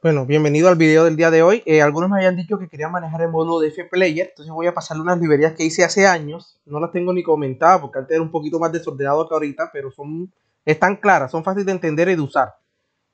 Bueno, bienvenido al video del día de hoy. Eh, algunos me habían dicho que querían manejar el módulo de FPlayer, entonces voy a pasarle unas librerías que hice hace años. No las tengo ni comentadas porque antes era un poquito más desordenado que ahorita, pero son están claras, son fáciles de entender y de usar.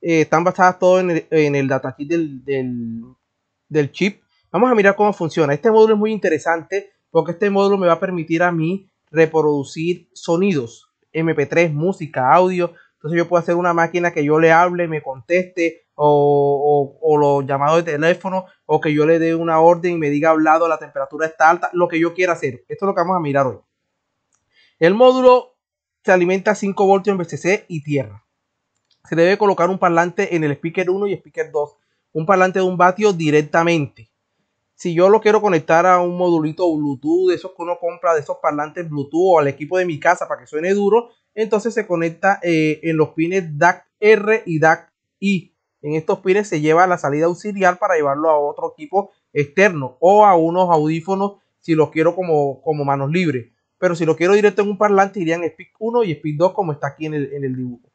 Eh, están basadas todo en el, data el del, del, chip. Vamos a mirar cómo funciona. Este módulo es muy interesante porque este módulo me va a permitir a mí reproducir sonidos, MP3, música, audio. Entonces yo puedo hacer una máquina que yo le hable, me conteste, o, los llamados de teléfono o que yo le dé una orden y me diga hablado, la temperatura está alta, lo que yo quiera hacer. Esto es lo que vamos a mirar hoy. El módulo se alimenta a 5 voltios en VCC y tierra. Se debe colocar un parlante en el speaker 1 y speaker 2, un parlante de un vatio directamente. Si yo lo quiero conectar a un modulito Bluetooth, de esos que uno compra, de esos parlantes Bluetooth o al equipo de mi casa para que suene duro, entonces se conecta eh, en los pines DAC R y DAC I en estos pines se lleva la salida auxiliar para llevarlo a otro equipo externo o a unos audífonos si los quiero como, como manos libres. Pero si lo quiero directo en un parlante irían Speak 1 y Speak 2 como está aquí en el, dibujo.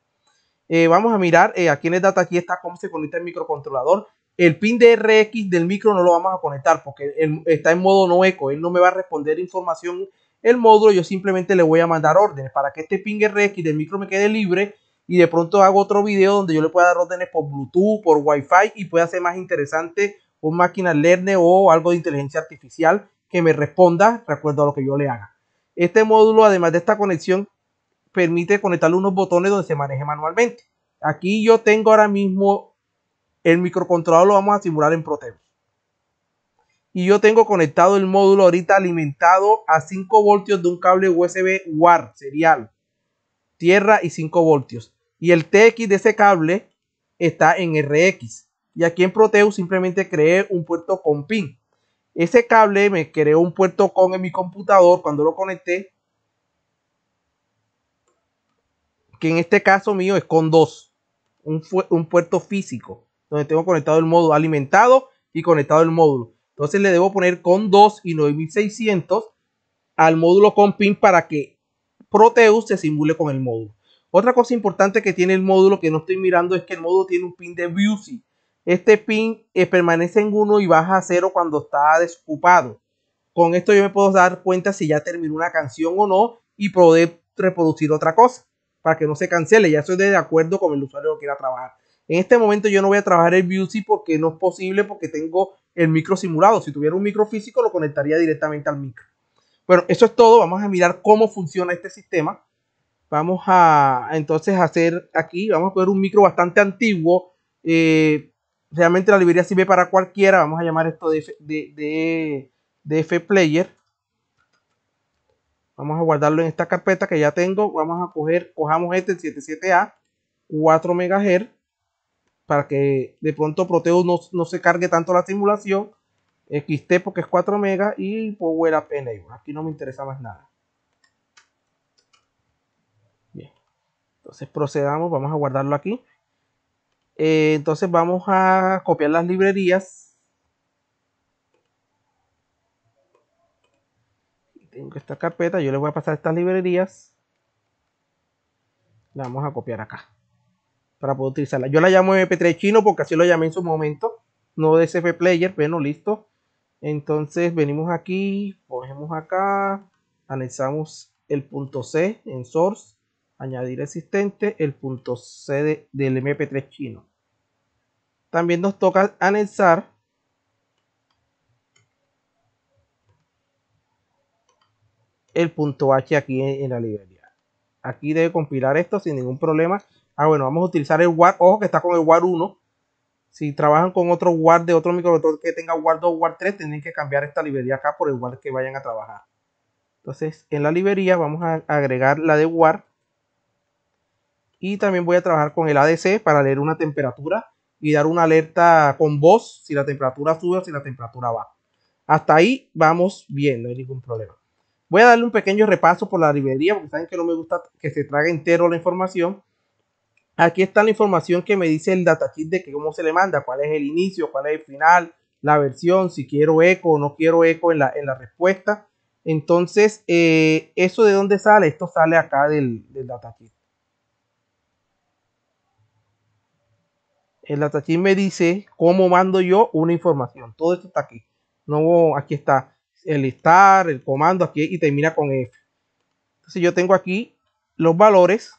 Eh, vamos a mirar eh, aquí en el data aquí está cómo se conecta el microcontrolador. El pin de RX del micro no lo vamos a conectar porque está en modo no eco. Él no me va a responder información el módulo. Yo simplemente le voy a mandar órdenes para que este pin RX del micro me quede libre y de pronto hago otro video donde yo le pueda dar órdenes por Bluetooth, por Wi-Fi y pueda ser más interesante un máquina learning o algo de inteligencia artificial que me responda recuerdo a lo que yo le haga. Este módulo, además de esta conexión, permite conectarle unos botones donde se maneje manualmente. Aquí yo tengo ahora mismo el microcontrolador, lo vamos a simular en Proteus. Y yo tengo conectado el módulo ahorita alimentado a 5 voltios de un cable USB WAR serial, tierra y 5 voltios y el TX de ese cable está en RX. Y aquí en Proteus simplemente creé un puerto con pin. Ese cable me creó un puerto con en mi computador cuando lo conecté. Que en este caso mío es con 2. Un, un puerto físico. Donde tengo conectado el módulo alimentado y conectado el módulo. Entonces le debo poner con 2 y 9600 al módulo con pin para que Proteus se simule con el módulo. Otra cosa importante que tiene el módulo que no estoy mirando es que el módulo tiene un pin de busy. Este pin eh, permanece en 1 y baja a 0 cuando está desocupado. Con esto yo me puedo dar cuenta si ya terminó una canción o no y poder reproducir otra cosa para que no se cancele. Ya eso de acuerdo con el usuario que quiera trabajar. En este momento yo no voy a trabajar el Busy porque no es posible porque tengo el micro simulado. Si tuviera un micro físico lo conectaría directamente al micro. Bueno, eso es todo. Vamos a mirar cómo funciona este sistema. Vamos a entonces hacer aquí, vamos a coger un micro bastante antiguo. Eh, realmente la librería sirve para cualquiera. Vamos a llamar esto de, de, de, Vamos a guardarlo en esta carpeta que ya tengo. Vamos a coger, cojamos este 77A, 4 MHz, para que de pronto Proteo no, se cargue tanto la simulación. XT porque es 4 MHz y Power App, Enable. Aquí no me interesa más nada. Entonces procedamos, vamos a guardarlo aquí. Eh, entonces vamos a copiar las librerías. Tengo esta carpeta, yo le voy a pasar estas librerías. La vamos a copiar acá para poder utilizarla. Yo la llamo MP3 chino porque así lo llamé en su momento, no de Player, pero listo. Entonces venimos aquí, ponemos acá, analizamos el punto C en source añadir existente el punto C del mp3 chino también nos toca anexar el punto h aquí en, la librería aquí debe compilar esto sin ningún problema ah bueno vamos a utilizar el war ojo que está con el war 1 si trabajan con otro war de otro microcontrolador que tenga war 2 war 3 tienen que cambiar esta librería acá por el war que vayan a trabajar entonces en la librería vamos a agregar la de war y también voy a trabajar con el ADC para leer una temperatura y dar una alerta con voz si la temperatura sube o si la temperatura baja. Hasta ahí vamos bien, no hay ningún problema. Voy a darle un pequeño repaso por la librería porque saben que no me gusta que se traga entero la información. Aquí está la información que me dice el datasheet de que cómo se le manda, cuál es el inicio, cuál es el final, la versión, si quiero eco o no quiero eco en la, respuesta. Entonces, eh, ¿eso de dónde sale? Esto sale acá del, del datasheet. el atachín me dice cómo mando yo una información. Todo esto está aquí. No, aquí está el estar, el comando aquí y termina con F. Entonces yo tengo aquí los valores.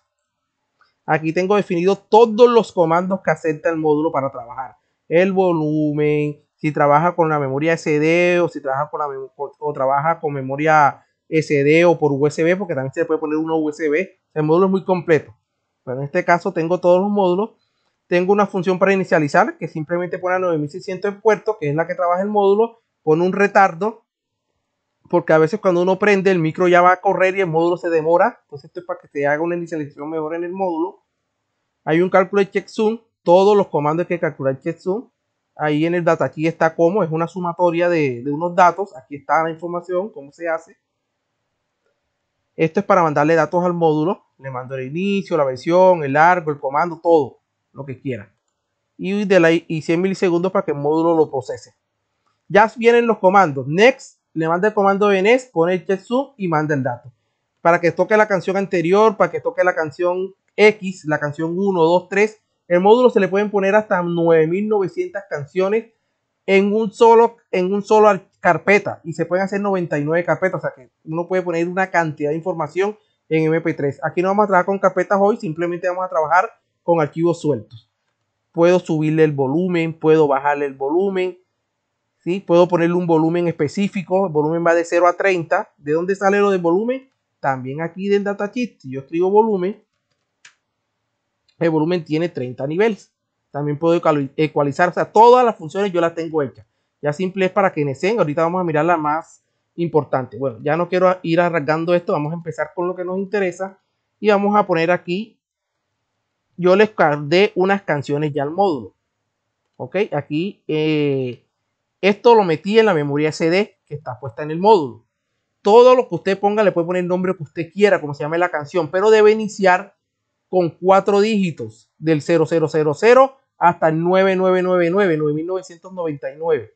Aquí tengo definidos todos los comandos que acepta el módulo para trabajar. El volumen, si trabaja con la memoria SD o si trabaja con, o trabaja con memoria SD o por USB, porque también se puede poner uno USB. El módulo es muy completo. Pero en este caso tengo todos los módulos tengo una función para inicializar que simplemente pone a 9600 en puerto, que es la que trabaja el módulo, pone un retardo, porque a veces cuando uno prende el micro ya va a correr y el módulo se demora, entonces esto es para que te haga una inicialización mejor en el módulo. Hay un cálculo de checksum, todos los comandos que calcular el checksum, ahí en el data aquí está como es una sumatoria de, de unos datos, aquí está la información, cómo se hace. Esto es para mandarle datos al módulo, le mando el inicio, la versión, el largo, el comando, todo lo que quiera. Y, de la, y 100 milisegundos para que el módulo lo procese. Ya vienen los comandos. Next, le manda el comando de next, pone el y manda el dato. Para que toque la canción anterior, para que toque la canción X, la canción 1, 2, 3. El módulo se le pueden poner hasta 9900 canciones en un solo en un solo carpeta y se pueden hacer 99 carpetas, o sea que uno puede poner una cantidad de información en MP3. Aquí no vamos a trabajar con carpetas hoy, simplemente vamos a trabajar con archivos sueltos. Puedo subirle el volumen, puedo bajarle el volumen, ¿sí? puedo ponerle un volumen específico, volumen va de 0 a 30. ¿De dónde sale lo del volumen? También aquí del datasheet, si yo escribo volumen, el volumen tiene 30 niveles. También puedo ecualizar, o sea, todas las funciones yo las tengo hechas. Ya simple es para que NSEN, ahorita vamos a mirar la más importante. Bueno, ya no quiero ir arrancando esto, vamos a empezar con lo que nos interesa y vamos a poner aquí yo les cargué unas canciones ya al módulo. Ok, aquí eh, esto lo metí en la memoria CD que está puesta en el módulo. Todo lo que usted ponga le puede poner el nombre que usted quiera, como se llame la canción, pero debe iniciar con cuatro dígitos del 0000 hasta el 9999, 9999.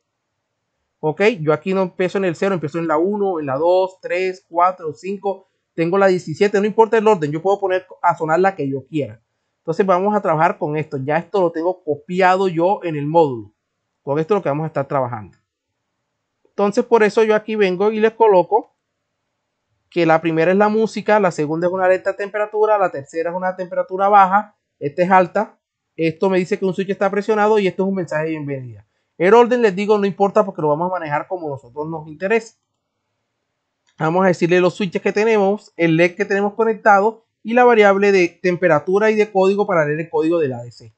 Ok, yo aquí no empiezo en el 0, empiezo en la 1, en la 2, 3, 4, 5, tengo la 17, no importa el orden, yo puedo poner a sonar la que yo quiera. Entonces vamos a trabajar con esto. Ya esto lo tengo copiado yo en el módulo. Con esto es lo que vamos a estar trabajando. Entonces por eso yo aquí vengo y les coloco que la primera es la música, la segunda es una alta temperatura, la tercera es una temperatura baja, esta es alta, esto me dice que un switch está presionado y esto es un mensaje de bienvenida. El orden les digo no importa porque lo vamos a manejar como nosotros nos interesa. Vamos a decirle los switches que tenemos, el LED que tenemos conectado y la variable de temperatura y de código para leer el código del ADC.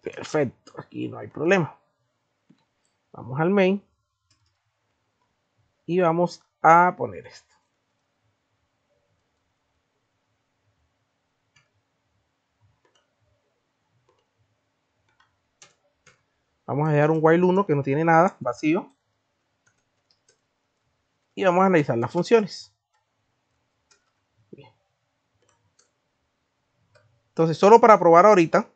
Perfecto, aquí no hay problema. Vamos al main y vamos a poner esto. Vamos a dejar un while 1 que no tiene nada, vacío. Y vamos a analizar las funciones. Entonces, solo para probar ahorita,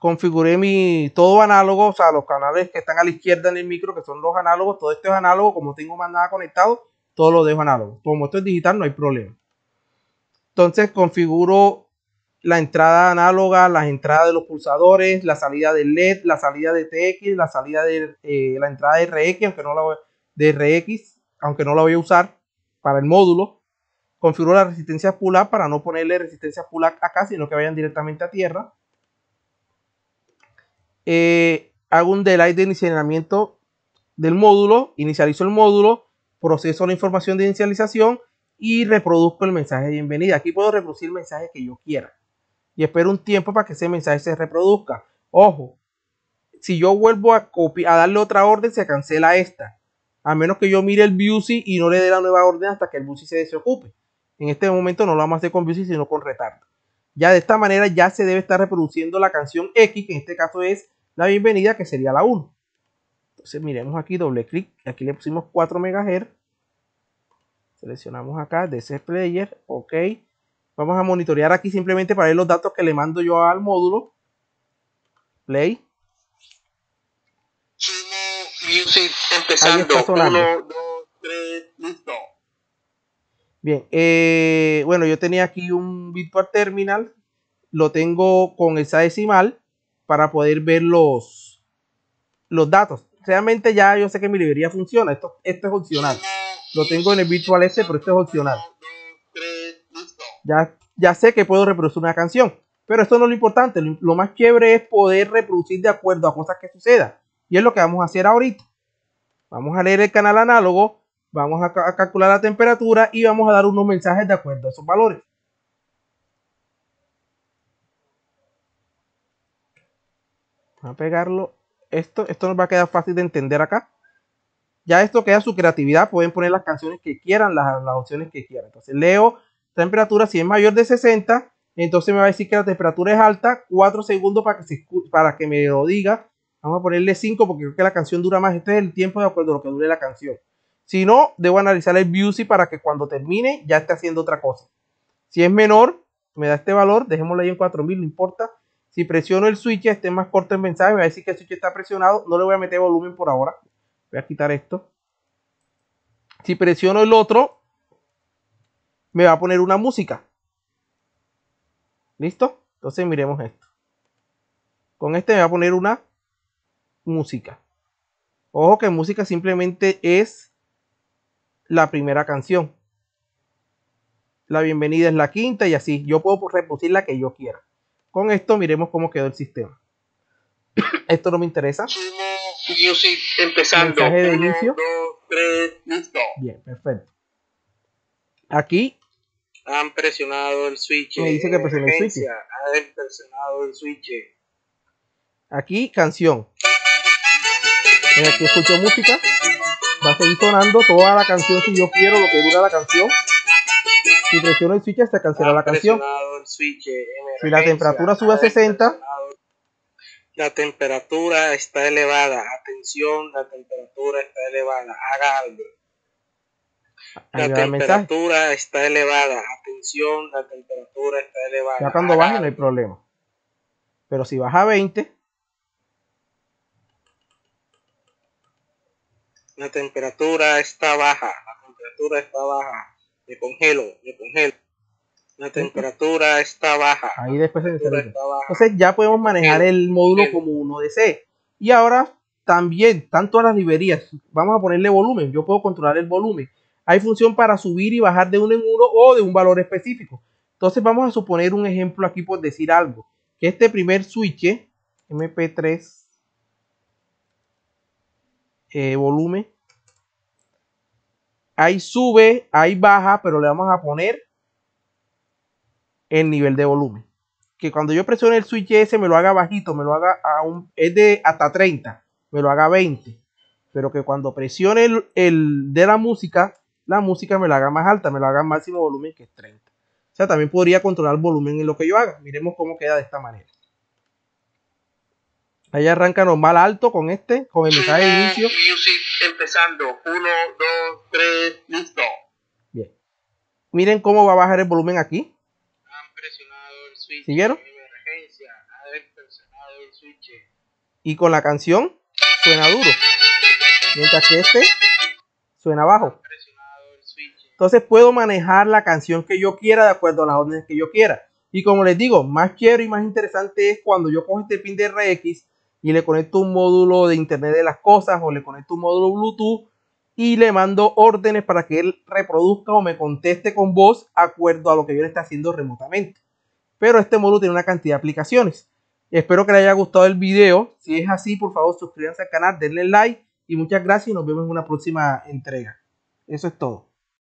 configuré mi todo análogo, o sea, los canales que están a la izquierda en el micro, que son los análogos, todo esto es análogo, como tengo más nada conectado, todo lo dejo análogo. Como esto es digital, no hay problema. Entonces, configuro la entrada análoga, las entradas de los pulsadores, la salida del LED, la salida de TX, la salida de eh, la entrada de RX, aunque no la de RX, aunque no la voy a usar para el módulo configuro la resistencia pull para no ponerle resistencia pull acá, sino que vayan directamente a tierra. Eh, hago un delay de inicialización del módulo, inicializo el módulo, proceso la información de inicialización y reproduzco el mensaje de bienvenida. Aquí puedo reproducir el mensaje que yo quiera. Y espero un tiempo para que ese mensaje se reproduzca. Ojo, si yo vuelvo a, a darle otra orden, se cancela esta. A menos que yo mire el busy y no le dé la nueva orden hasta que el busy se desocupe. En este momento no lo vamos a hacer con busy, sino con retardo. Ya de esta manera ya se debe estar reproduciendo la canción X, que en este caso es la bienvenida, que sería la 1. Entonces miremos aquí, doble clic, aquí le pusimos 4 MHz. Seleccionamos acá, DC Player, ok. Vamos a monitorear aquí simplemente para ver los datos que le mando yo al módulo. Play. empezando. 1, 2, 3, listo. Bien, eh, bueno, yo tenía aquí un virtual Terminal, lo tengo con esa decimal para poder ver los, datos. Realmente ya yo sé que mi librería funciona, esto, esto es opcional. Lo tengo en el Virtual S, pero esto es opcional. Ya, ya sé que puedo reproducir una canción, pero esto no es lo importante. Lo, más chévere es poder reproducir de acuerdo a cosas que sucedan. Y es lo que vamos a hacer ahorita. Vamos a leer el canal análogo Vamos a, calcular la temperatura y vamos a dar unos mensajes de acuerdo a esos valores. Vamos a pegarlo. Esto, esto nos va a quedar fácil de entender acá. Ya esto queda su creatividad. Pueden poner las canciones que quieran, las, opciones que quieran. Entonces leo temperatura. Si es mayor de 60, entonces me va a decir que la temperatura es alta. 4 segundos para que, para que me lo diga. Vamos a ponerle 5 porque creo que la canción dura más. Este es el tiempo de acuerdo a lo que dure la canción. Si no, debo analizar el BUSY para que cuando termine ya esté haciendo otra cosa. Si es menor, me da este valor, dejémoslo ahí en 4000, no importa. Si presiono el switch, esté más corto el mensaje, me va a decir que el switch está presionado. No le voy a meter volumen por ahora. Voy a quitar esto. Si presiono el otro, me va a poner una música. ¿Listo? Entonces miremos esto. Con este me va a poner una música. Ojo que música simplemente es la primera canción. La bienvenida es la quinta y así. Yo puedo reproducir la que yo quiera. Con esto miremos cómo quedó el sistema. esto no me interesa. Music empezando. inicio. Bien, perfecto. Aquí. Han presionado el switch. Me dice que presionó el switch. Han presionado el switch. Aquí, canción en eh, el escucho música. Va a sonando toda la canción si yo quiero, lo que dura la canción. Si presiono el switch se cancela la canción. si la temperatura sube a 60. La temperatura está elevada. Atención, la temperatura está elevada. Haga algo. La temperatura está elevada. Atención, la temperatura está elevada. Ya cuando baje no hay problema. Pero si baja a 20, la temperatura está baja, la temperatura está baja, me congelo, me congelo. La temperatura está baja. Ahí después se Entonces ya podemos manejar el, módulo como uno desee. Y ahora también, tanto a las librerías, vamos a ponerle volumen, yo puedo controlar el volumen. Hay función para subir y bajar de uno en uno o de un valor específico. Entonces vamos a suponer un ejemplo aquí por decir algo. Que este primer switch, ¿eh? MP3 eh, volumen. Ahí sube, ahí baja, pero le vamos a poner el nivel de volumen. Que cuando yo presione el switch S me lo haga bajito, me lo haga a un, es de hasta 30, me lo haga 20. Pero que cuando presione el, el de la música, la música me la haga más alta, me lo haga máximo volumen que es 30. O sea, también podría controlar volumen en lo que yo haga. Miremos cómo queda de esta manera. Ahí arranca normal alto con este, con el mensaje de eh, inicio. empezando. 1, 2, 3, listo. Bien. Miren cómo va a bajar el volumen aquí. Han presionado ¿Siguieron? Y con la canción suena duro. Mientras que este suena bajo. Entonces puedo manejar la canción que yo quiera de acuerdo a las órdenes que yo quiera. Y como les digo, más quiero y más interesante es cuando yo cojo este pin de RX y le conecto un módulo de Internet de las Cosas o le conecto un módulo Bluetooth y le mando órdenes para que él reproduzca o me conteste con voz acuerdo a lo que yo le estoy haciendo remotamente. Pero este módulo tiene una cantidad de aplicaciones. Espero que les haya gustado el video. Si es así, por favor suscríbanse al canal, denle like y muchas gracias y nos vemos en una próxima entrega. Eso es todo.